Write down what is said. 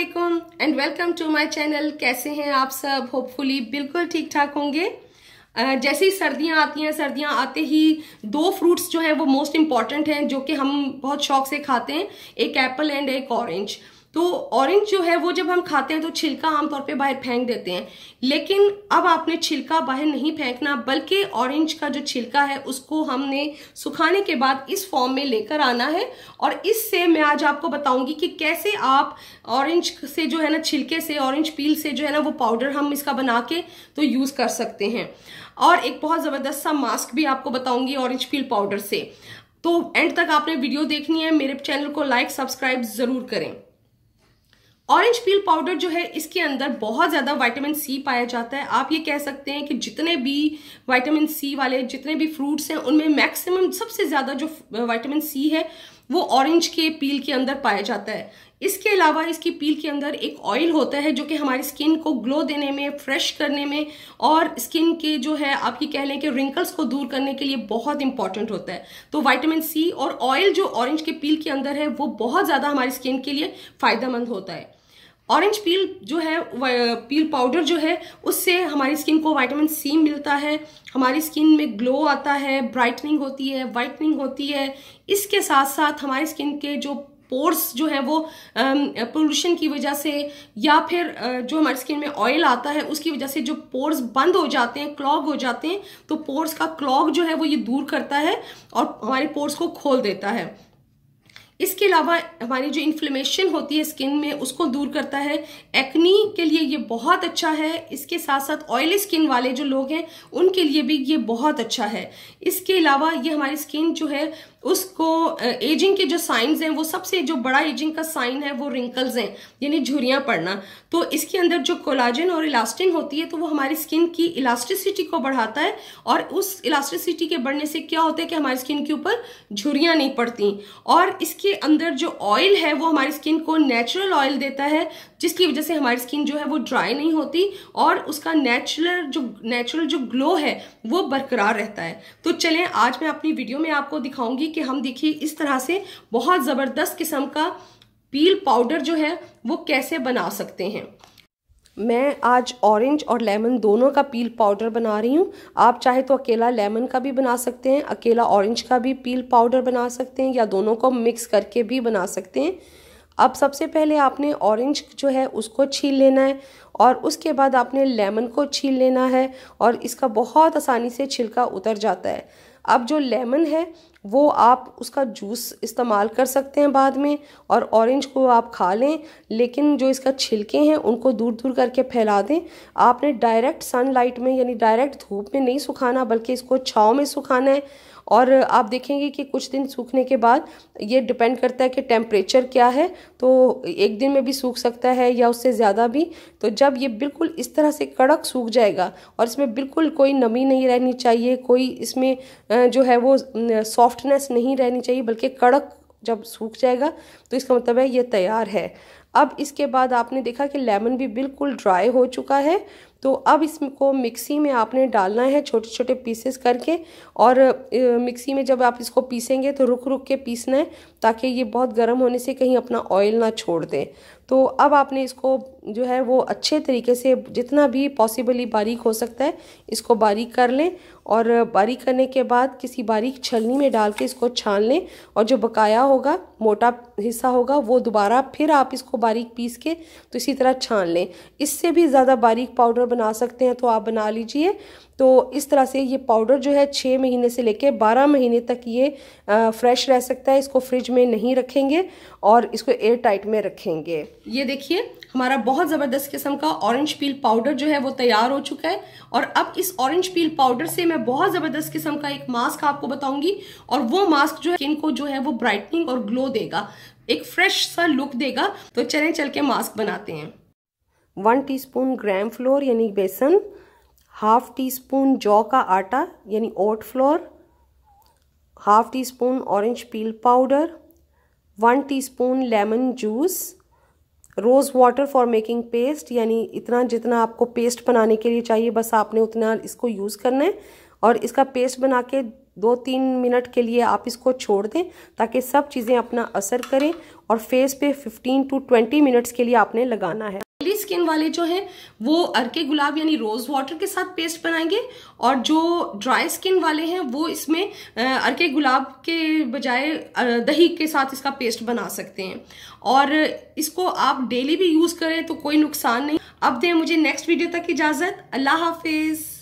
वालेकुम and welcome to my channel कैसे हैं आप सब होपफुली बिल्कुल ठीक ठाक होंगे जैसे ही सर्दियां आती हैं सर्दियां आते ही दो फ्रूट्स जो हैं वो मोस्ट इम्पॉर्टेंट हैं जो कि हम बहुत शौक से खाते हैं एक एप्पल एंड एक ऑरेंज तो ऑरेंज जो है वो जब हम खाते हैं तो छिलका आमतौर पे बाहर फेंक देते हैं लेकिन अब आपने छिलका बाहर नहीं फेंकना बल्कि ऑरेंज का जो छिलका है उसको हमने सुखाने के बाद इस फॉर्म में लेकर आना है और इससे मैं आज आपको बताऊंगी कि कैसे आप ऑरेंज से जो है ना छिलके से ऑरेंज पील से जो है ना वो पाउडर हम इसका बना के तो यूज़ कर सकते हैं और एक बहुत ज़बरदस्त सा मास्क भी आपको बताऊँगी ऑरेंज पील पाउडर से तो एंड तक आपने वीडियो देखनी है मेरे चैनल को लाइक सब्सक्राइब ज़रूर करें ऑरेंज पील पाउडर जो है इसके अंदर बहुत ज़्यादा विटामिन सी पाया जाता है आप ये कह सकते हैं कि जितने भी विटामिन सी वाले जितने भी फ्रूट्स हैं उनमें मैक्सिमम सबसे ज़्यादा जो विटामिन सी है वो ऑरेंज के पील के अंदर पाया जाता है इसके अलावा इसकी पील के अंदर एक ऑयल होता है जो कि हमारी स्किन को ग्लो देने में फ्रेश करने में और स्किन के जो है आप ये कह लें कि रिंकल्स को दूर करने के लिए बहुत इंपॉर्टेंट होता है तो विटामिन सी और ऑयल जो ऑरेंज के पील के अंदर है वो बहुत ज़्यादा हमारी स्किन के लिए फ़ायदेमंद होता है ऑरेंज पील जो है पील पाउडर जो है उससे हमारी स्किन को वाइटामिन सी मिलता है हमारी स्किन में ग्लो आता है ब्राइटनिंग होती है वाइटनिंग होती है इसके साथ साथ हमारी स्किन के जो पोर्स जो है वो पोल्यूशन की वजह से या फिर जो हमारी स्किन में ऑयल आता है उसकी वजह से जो पोर्स बंद हो जाते हैं क्लॉग हो जाते हैं तो पोर्स का क्लॉग जो है वो ये दूर करता है और हमारे पोर्स को खोल देता है इसके अलावा हमारी जो इन्फ्लेमेशन होती है स्किन में उसको दूर करता है एक्नी के लिए ये बहुत अच्छा है इसके साथ साथ ऑयली स्किन वाले जो लोग हैं उनके लिए भी ये बहुत अच्छा है इसके अलावा ये हमारी स्किन जो है उसको एजिंग के जो साइंस हैं वो सबसे जो बड़ा एजिंग का साइन है वो रिंकल्स हैं यानी झुरियाँ पड़ना तो इसके अंदर जो कोलाजन और इलास्टिन होती है तो वो हमारी स्किन की इलास्टिसिटी को बढ़ाता है और उस इलास्टिसिटी के बढ़ने से क्या होता है कि हमारी स्किन के ऊपर झुरियाँ नहीं पड़ती और इसके अंदर जो ऑयल है वो हमारी स्किन को नेचुरल ऑयल देता है जिसकी वजह से हमारी स्किन जो है वो ड्राई नहीं होती और उसका नेचुरल जो नेचुरल जो ग्लो है वो बरकरार रहता है तो चलें आज मैं अपनी वीडियो में आपको दिखाऊंगी कि हम देखिए इस तरह से बहुत ज़बरदस्त किस्म का पील पाउडर जो है वो कैसे बना सकते हैं मैं आज ऑरेंज और लेमन दोनों का पील पाउडर बना रही हूँ आप चाहे तो अकेला लेमन का भी बना सकते हैं अकेला ऑरेंज का भी पील पाउडर बना सकते हैं या दोनों को मिक्स करके भी बना सकते हैं अब सबसे पहले आपने ऑरेंज जो है उसको छील लेना है और उसके बाद आपने लेमन को छील लेना है और इसका बहुत आसानी से छिलका उतर जाता है अब जो लेमन है वो आप उसका जूस इस्तेमाल कर सकते हैं बाद में और ऑरेंज को आप खा लें लेकिन जो इसका छिलके हैं उनको दूर दूर करके फैला दें आपने डायरेक्ट सनलाइट में यानी डायरेक्ट धूप में नहीं सुखाना बल्कि इसको छाँव में सुखाना है और आप देखेंगे कि कुछ दिन सूखने के बाद ये डिपेंड करता है कि टेम्परेचर क्या है तो एक दिन में भी सूख सकता है या उससे ज़्यादा भी तो जब ये बिल्कुल इस तरह से कड़क सूख जाएगा और इसमें बिल्कुल कोई नमी नहीं रहनी चाहिए कोई इसमें जो है वो सॉफ्टनेस नहीं रहनी चाहिए बल्कि कड़क जब सूख जाएगा तो इसका मतलब है ये तैयार है अब इसके बाद आपने देखा कि लेमन भी बिल्कुल ड्राई हो चुका है तो अब इसको मिक्सी में आपने डालना है छोटे छोटे पीसेस करके और मिक्सी में जब आप इसको पीसेंगे तो रुक रुक के पीसना है ताकि ये बहुत गर्म होने से कहीं अपना ऑयल ना छोड़ दें तो अब आपने इसको जो है वो अच्छे तरीके से जितना भी पॉसिबली बारीक हो सकता है इसको बारीक कर लें और बारीक करने के बाद किसी बारीक छलनी में डाल के इसको छान लें और जो बकाया होगा मोटा हिस्सा होगा वो दोबारा फिर आप इसको बारीक पीस के तो इसी तरह छान लें इससे भी ज़्यादा बारीक पाउडर बना सकते हैं तो आप बना लीजिए तो इस तरह से ये पाउडर जो है छः महीने से लेके बारह महीने तक ये फ्रेश रह सकता है इसको फ्रिज में नहीं रखेंगे और इसको एयर टाइट में रखेंगे ये देखिए हमारा बहुत ज़बरदस्त किस्म का ऑरेंज पील पाउडर जो है वो तैयार हो चुका है और अब इस ऑरेंज पील पाउडर से मैं बहुत ज़बरदस्त किस्म का एक मास्क आपको बताऊंगी और वो मास्क जो है स्किन को जो है वो ब्राइटनिंग और ग्लो देगा एक फ्रेश सा लुक देगा तो चलें चल के मास्क बनाते हैं वन टीस्पून ग्राम फ्लोर यानी बेसन हाफ टी स्पून जौ का आटा यानी oat flour half teaspoon orange peel powder one teaspoon lemon juice rose water for making paste यानी इतना जितना आपको पेस्ट बनाने के लिए चाहिए बस आपने उतना इसको यूज़ करना है और इसका पेस्ट बना के दो तीन मिनट के लिए आप इसको छोड़ दें ताकि सब चीज़ें अपना असर करें और फेस पे 15 टू 20 मिनट्स के लिए आपने लगाना है स्किन वाले जो हैं वो अरके गुलाब यानी रोज वाटर के साथ पेस्ट बनाएंगे और जो ड्राई स्किन वाले हैं वो इसमें अरके गुलाब के बजाय दही के साथ इसका पेस्ट बना सकते हैं और इसको आप डेली भी यूज़ करें तो कोई नुकसान नहीं अब दें मुझे नेक्स्ट वीडियो तक इजाज़त अल्लाह हाफिज़